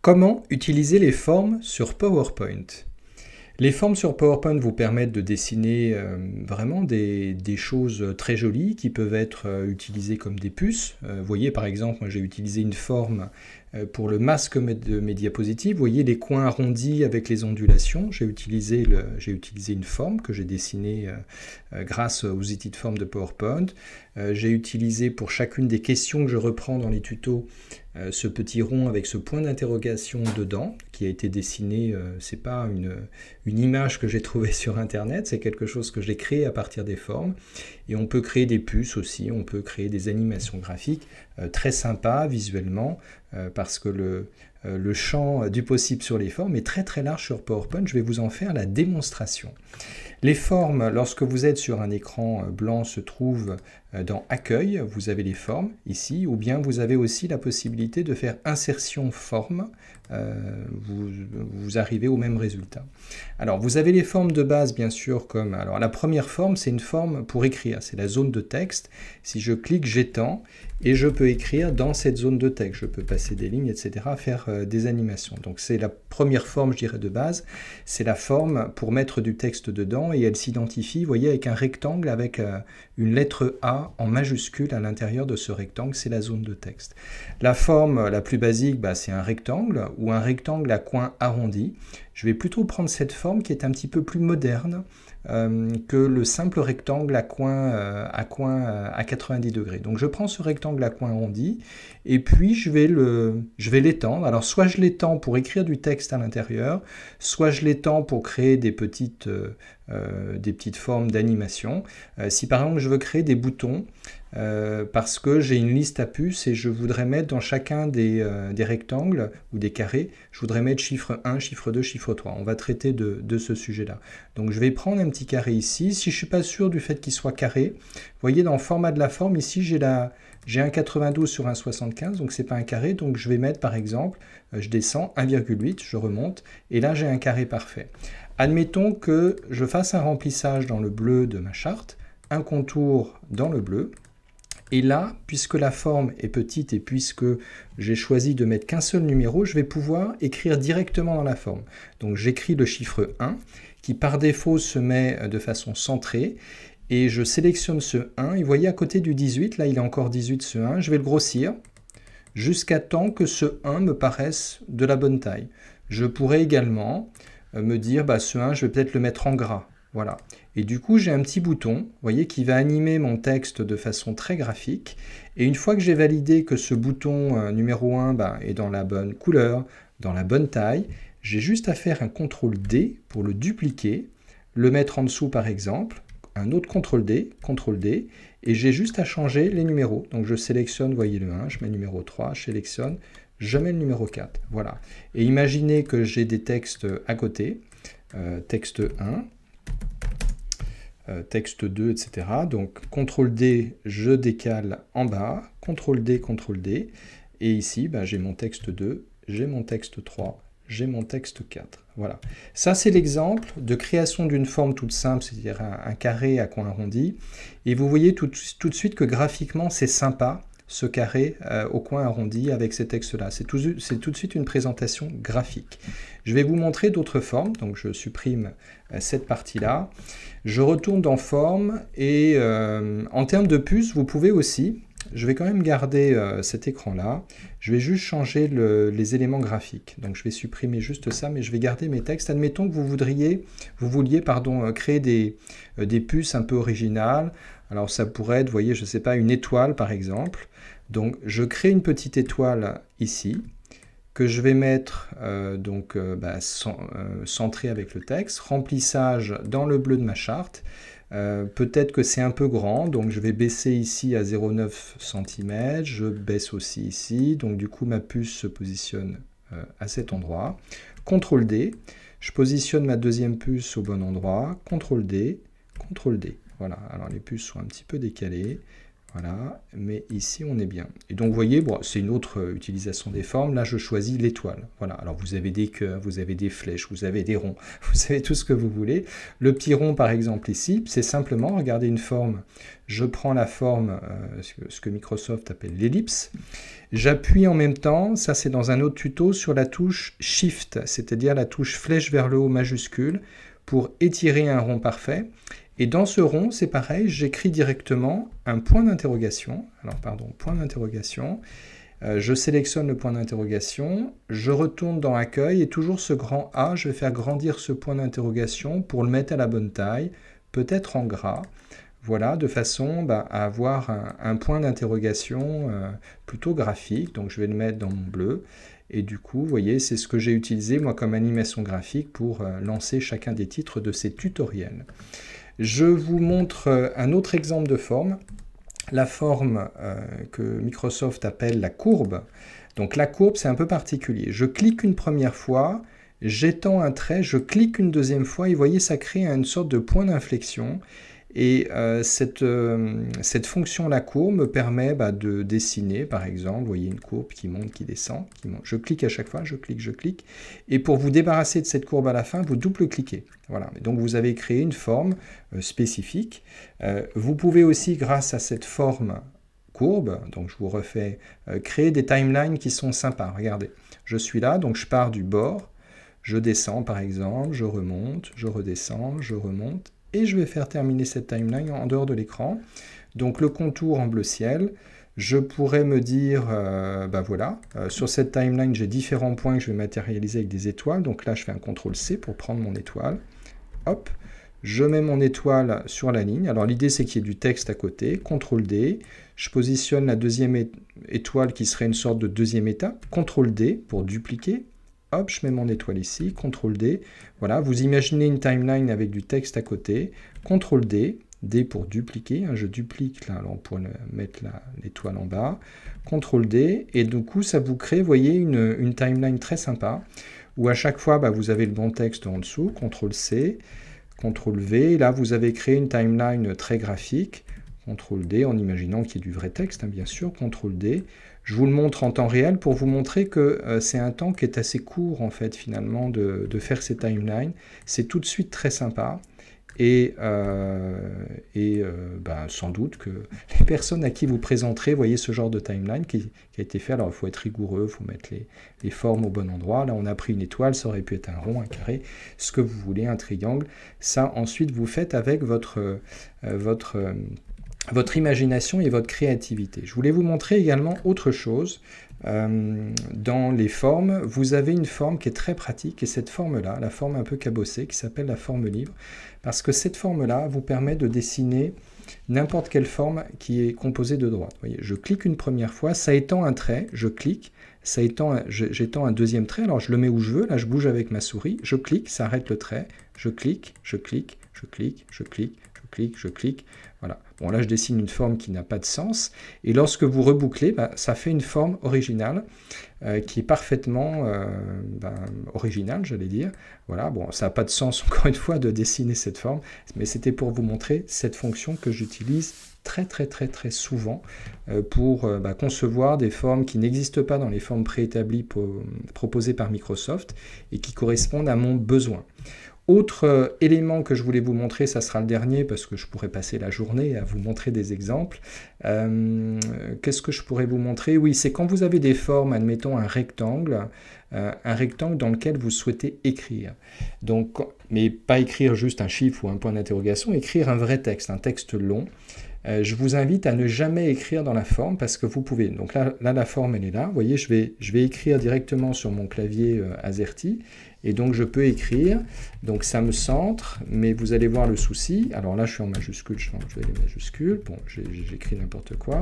Comment utiliser les formes sur PowerPoint Les formes sur PowerPoint vous permettent de dessiner euh, vraiment des, choses très jolies qui peuvent être euh, utilisées comme des puces. Euh, vous voyez par exemple, moi j'ai utilisé une forme euh, pour le masque de mes diapositives, vous voyez les coins arrondis avec les ondulations. J'ai utilisé, une forme que j'ai dessinée euh, euh, grâce aux outils de forme de PowerPoint. J'ai utilisé pour chacune des questions que je reprends dans les tutos ce petit rond avec ce point d'interrogation dedans qui a été dessiné. ce n'est pas une image que j'ai trouvée sur Internet, c'est quelque chose que j'ai créé à partir des formes. Et on peut créer des puces aussi, on peut créer des animations graphiques très sympas visuellement euh, parce que le, euh, champ euh, du possible sur les formes est très très large sur PowerPoint. Je vais vous en faire la démonstration. Les formes, lorsque vous êtes sur un écran blanc, se trouvent euh, dans Accueil, vous avez les formes ici, ou bien vous avez aussi la possibilité de faire insertion forme. Euh, vous, vous, arrivez au même résultat. Alors, vous avez les formes de base, bien sûr, comme... Alors, la première forme, c'est une forme pour écrire, c'est la zone de texte. Si je clique, j'étends, et je peux écrire dans cette zone de texte. Je peux passer des lignes, etc., faire euh, des animations. Donc, c'est la première forme, je dirais, de base. C'est la forme pour mettre du texte dedans, et elle s'identifie, vous voyez, avec un rectangle, avec une lettre A en majuscule à l'intérieur de ce rectangle, c'est la zone de texte. La forme la plus basique, bah, c'est un rectangle ou un rectangle à coins arrondis. Je vais plutôt prendre cette forme qui est un petit peu plus moderne euh, que le simple rectangle à coins, euh, à, coin, euh, à 90 degrés. Donc je prends ce rectangle à coin arrondi et puis je vais je vais l'étendre. Alors soit je l'étends pour écrire du texte à l'intérieur, soit je l'étends pour créer des petites euh, des petites formes d'animation. Euh, si par exemple je veux créer des boutons euh, parce que j'ai une liste à puces et je voudrais mettre dans chacun des, rectangles ou des carrés, je voudrais mettre chiffre 1, chiffre 2, chiffre 3. On va traiter de, de ce sujet-là. Donc je vais prendre un petit carré ici. Si je ne suis pas sûr du fait qu'il soit carré, vous voyez dans le format de la forme ici j'ai la j'ai un 92 sur un 75, donc ce n'est pas un carré, donc je vais mettre par exemple, euh, je descends 1,8, je remonte, et là j'ai un carré parfait. Admettons que je fasse un remplissage dans le bleu de ma charte, un contour dans le bleu, et là, puisque la forme est petite et puisque j'ai choisi de mettre qu'un seul numéro, je vais pouvoir écrire directement dans la forme. Donc j'écris le chiffre 1 qui par défaut se met de façon centrée et je sélectionne ce 1. Et vous voyez à côté du 18, là il est encore 18 ce 1, je vais le grossir jusqu'à temps que ce 1 me paraisse de la bonne taille. Je pourrais également euh, me dire bah, ce 1 je vais peut-être le mettre en gras. Voilà. Et du coup, j'ai un petit bouton, vous voyez, qui va animer mon texte de façon très graphique. Et une fois que j'ai validé que ce bouton euh, numéro 1 bah, est dans la bonne couleur, dans la bonne taille, j'ai juste à faire un CTRL D pour le dupliquer, le mettre en dessous par exemple, un autre CTRL D, CTRL D, et j'ai juste à changer les numéros. Donc je sélectionne, voyez le 1, je mets numéro 3, je sélectionne, je mets le numéro 4. Voilà. Et imaginez que j'ai des textes à côté, euh, texte 1, euh, texte 2, etc. Donc CTRL D, je décale en bas, CTRL D, CTRL D, et ici, bah, j'ai mon texte 2, j'ai mon texte 3, j'ai mon texte 4. Voilà. Ça, c'est l'exemple de création d'une forme toute simple, c'est-à-dire un, carré à coin arrondi. Et vous voyez tout, de suite que graphiquement, c'est sympa, ce carré euh, au coin arrondi avec ces textes-là. C'est tout, de suite une présentation graphique. Je vais vous montrer d'autres formes, donc je supprime euh, cette partie-là. Je retourne dans forme et euh, en termes de puces, vous pouvez aussi, je vais quand même garder euh, cet écran-là. Je vais juste changer les éléments graphiques. Donc je vais supprimer juste ça, mais je vais garder mes textes. Admettons que vous voudriez, vous vouliez pardon, euh, créer euh, des, puces un peu originales. Alors ça pourrait être, vous voyez, je ne sais pas, une étoile par exemple. Donc je crée une petite étoile ici que je vais mettre donc bah, centré avec le texte, remplissage dans le bleu de ma charte, euh, peut-être que c'est un peu grand, donc je vais baisser ici à 0,9 cm, je baisse aussi ici, donc du coup ma puce se positionne euh, à cet endroit. CTRL D, je positionne ma deuxième puce au bon endroit, CTRL D, CTRL D. Voilà, alors les puces sont un petit peu décalées, voilà, mais ici on est bien. Et donc vous voyez, c'est une autre euh, utilisation des formes. Là, je choisis l'étoile. Voilà, alors vous avez des cœurs, vous avez des flèches, vous avez des ronds, vous avez tout ce que vous voulez. Le petit rond, par exemple, ici, c'est simplement, regardez une forme. Je prends la forme, euh, ce que Microsoft appelle l'ellipse. J'appuie en même temps, ça c'est dans un autre tuto, sur la touche Shift, c'est-à-dire la touche flèche vers le haut majuscule pour étirer un rond parfait. Et dans ce rond, c'est pareil, j'écris directement un point d'interrogation. Alors, pardon, point d'interrogation. Euh, je sélectionne le point d'interrogation, je retourne dans Accueil et toujours ce grand A, je vais faire grandir ce point d'interrogation pour le mettre à la bonne taille, peut-être en gras. Voilà, de façon bah, à avoir un, point d'interrogation euh, plutôt graphique. Donc je vais le mettre dans mon bleu. Et du coup, vous voyez, c'est ce que j'ai utilisé moi comme animation graphique pour euh, lancer chacun des titres de ces tutoriels. Je vous montre euh, un autre exemple de forme, la forme euh, que Microsoft appelle la courbe. Donc la courbe, c'est un peu particulier. Je clique une première fois, j'étends un trait, je clique une deuxième fois, et vous voyez, ça crée une sorte de point d'inflexion. Et euh, cette, euh, fonction la courbe me permet bah, de dessiner, par exemple, vous voyez une courbe qui monte, qui descend, qui Je clique à chaque fois, je clique, je clique. Et pour vous débarrasser de cette courbe à la fin, vous double-cliquez. Voilà. Donc vous avez créé une forme euh, spécifique. vous pouvez aussi, grâce à cette forme courbe, donc je vous refais, créer des timelines qui sont sympas. Regardez, je suis là, donc je pars du bord, je descends par exemple, je remonte, je redescends, je remonte et je vais faire terminer cette timeline en dehors de l'écran. Donc le contour en bleu ciel, je pourrais me dire, ben voilà, euh, sur cette timeline, j'ai différents points que je vais matérialiser avec des étoiles. Donc là, je fais un CTRL-C pour prendre mon étoile. Hop, je mets mon étoile sur la ligne. Alors l'idée, c'est qu'il y ait du texte à côté. CTRL-D, je positionne la deuxième étoile qui serait une sorte de deuxième étape. CTRL-D pour dupliquer hop, je mets mon étoile ici, CTRL D. Voilà, vous imaginez une timeline avec du texte à côté, CTRL D, D pour dupliquer, hein, je duplique là, alors pour mettre l'étoile en bas, CTRL D, et du coup ça vous crée, voyez, une, timeline très sympa, où à chaque fois bah, vous avez le bon texte en dessous, CTRL C, CTRL V, là vous avez créé une timeline très graphique, CTRL D, en imaginant qu'il y ait du vrai texte, hein, bien sûr, CTRL D, je vous le montre en temps réel pour vous montrer que euh, c'est un temps qui est assez court en fait finalement de, faire ces timelines. C'est tout de suite très sympa et, euh, et euh, bah, sans doute que les personnes à qui vous présenterez, voyez ce genre de timeline qui, a été fait. Alors il faut être rigoureux, il faut mettre les, les, formes au bon endroit. Là on a pris une étoile, ça aurait pu être un rond, un carré, ce que vous voulez, un triangle. Ça ensuite vous faites avec votre, votre votre imagination et votre créativité. Je voulais vous montrer également autre chose. Euh, dans les formes, vous avez une forme qui est très pratique et cette forme-là, la forme un peu cabossée qui s'appelle la forme libre, parce que cette forme-là vous permet de dessiner n'importe quelle forme qui est composée de droite. voyez, je clique une première fois, ça étend un trait, je clique, ça étend, j'étends un deuxième trait, alors je le mets où je veux, là je bouge avec ma souris, je clique, ça arrête le trait, je clique, je clique, je clique, je clique, clique, je clique. Voilà. Bon, là, je dessine une forme qui n'a pas de sens. Et lorsque vous rebouclez, bah, ça fait une forme originale euh, qui est parfaitement euh, ben, originale, j'allais dire. Voilà, bon, ça n'a pas de sens, encore une fois, de dessiner cette forme, mais c'était pour vous montrer cette fonction que j'utilise très, très, très, très souvent euh, pour bah, concevoir des formes qui n'existent pas dans les formes préétablies proposées par Microsoft et qui correspondent à mon besoin. Autre euh, élément que je voulais vous montrer, ça sera le dernier parce que je pourrais passer la journée à vous montrer des exemples. Euh, qu'est-ce que je pourrais vous montrer Oui, c'est quand vous avez des formes, admettons un rectangle, euh, un rectangle dans lequel vous souhaitez écrire. Donc, mais pas écrire juste un chiffre ou un point d'interrogation, écrire un vrai texte, un texte long. je vous invite à ne jamais écrire dans la forme parce que vous pouvez. Donc là, la forme, elle est là. Vous voyez, je vais, je vais écrire directement sur mon clavier AZERTY et donc je peux écrire, donc ça me centre, mais vous allez voir le souci. Alors là je suis en majuscule, je vais les majuscules, bon j'écris n'importe quoi.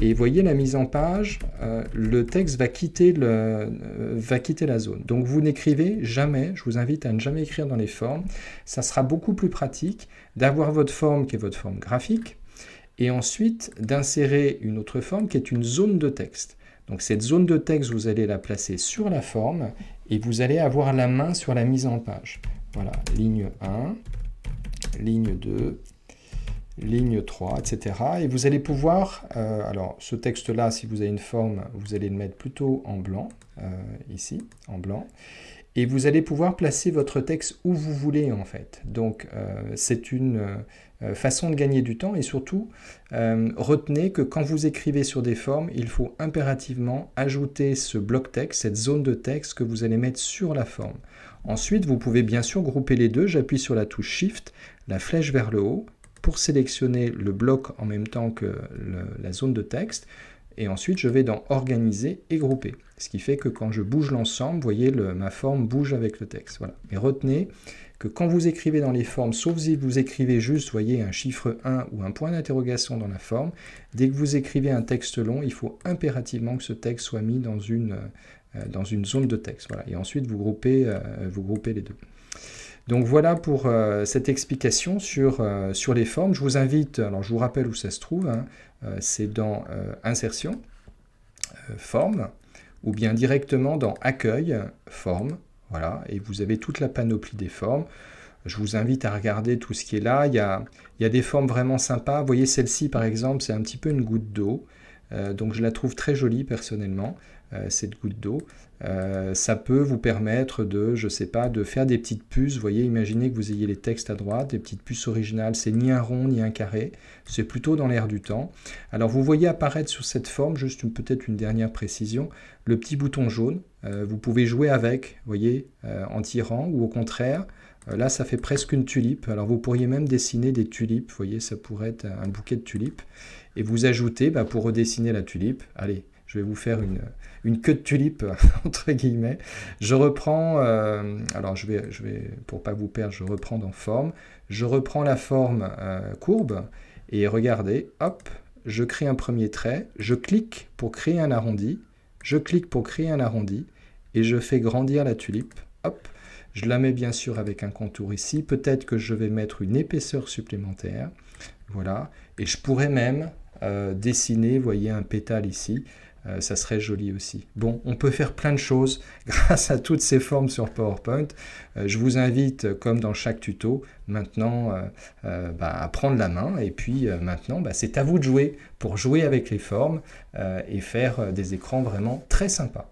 Et voyez la mise en page, euh, le texte va quitter, le, euh, va quitter la zone. Donc vous n'écrivez jamais, je vous invite à ne jamais écrire dans les formes. Ça sera beaucoup plus pratique d'avoir votre forme qui est votre forme graphique, et ensuite d'insérer une autre forme qui est une zone de texte. Donc cette zone de texte, vous allez la placer sur la forme et vous allez avoir la main sur la mise en page. Voilà, ligne 1, ligne 2, ligne 3, etc. Et vous allez pouvoir, euh, alors ce texte-là, si vous avez une forme, vous allez le mettre plutôt en blanc, euh, ici, en blanc et vous allez pouvoir placer votre texte où vous voulez en fait. Donc euh, c'est une euh, euh, façon de gagner du temps et surtout retenez que quand vous écrivez sur des formes, il faut impérativement ajouter ce bloc texte, cette zone de texte que vous allez mettre sur la forme. Ensuite, vous pouvez bien sûr grouper les deux. J'appuie sur la touche Shift, la flèche vers le haut pour sélectionner le bloc en même temps que la zone de texte. Et ensuite, je vais dans Organiser et Grouper. Ce qui fait que quand je bouge l'ensemble, vous voyez, ma forme bouge avec le texte. Voilà. Mais retenez que quand vous écrivez dans les formes, sauf si vous écrivez juste, vous voyez, un chiffre 1 ou un point d'interrogation dans la forme, dès que vous écrivez un texte long, il faut impérativement que ce texte soit mis dans une, euh, zone de texte. Et ensuite, vous groupez, euh, vous groupez les deux. Donc voilà pour euh, cette explication euh, sur, les formes. Je vous invite, alors je vous rappelle où ça se trouve, hein. euh, c'est dans Insertion, Forme, ou bien directement dans Accueil, Forme, voilà, et vous avez toute la panoplie des formes. Je vous invite à regarder tout ce qui est là. Il y a, il y a des formes vraiment sympas. Vous voyez celle-ci par exemple, c'est un petit peu une goutte d'eau. donc je la trouve très jolie personnellement. Euh, cette goutte d'eau. Euh, ça peut vous permettre de, je sais pas, de faire des petites puces. Vous voyez, imaginez que vous ayez les textes à droite, des petites puces originales. C'est ni un rond ni un carré. C'est plutôt dans l'air du temps. Alors vous voyez apparaître sur cette forme, juste peut-être une dernière précision, le petit bouton jaune. Euh, vous pouvez jouer avec, vous voyez, en tirant ou au contraire. Là, ça fait presque une tulipe. Alors, vous pourriez même dessiner des tulipes. Vous voyez, ça pourrait être un bouquet de tulipes. Et vous ajoutez, bah, pour redessiner la tulipe, allez, je vais vous faire une, queue de tulipe, entre guillemets. Je reprends, euh, alors je vais, je vais, pour pas vous perdre, je reprends dans forme. Je reprends la forme euh, courbe et regardez, hop, je crée un premier trait, je clique pour créer un arrondi, je clique pour créer un arrondi et je fais grandir la tulipe, hop. Je la mets bien sûr avec un contour ici. Peut-être que je vais mettre une épaisseur supplémentaire. Voilà. Et je pourrais même euh, dessiner, voyez, un pétale ici. Euh, ça serait joli aussi. Bon, on peut faire plein de choses grâce à toutes ces formes sur PowerPoint. Euh, je vous invite, comme dans chaque tuto, maintenant euh, bah, à prendre la main. Et puis maintenant, bah, c'est à vous de jouer pour jouer avec les formes et faire des écrans vraiment très sympas.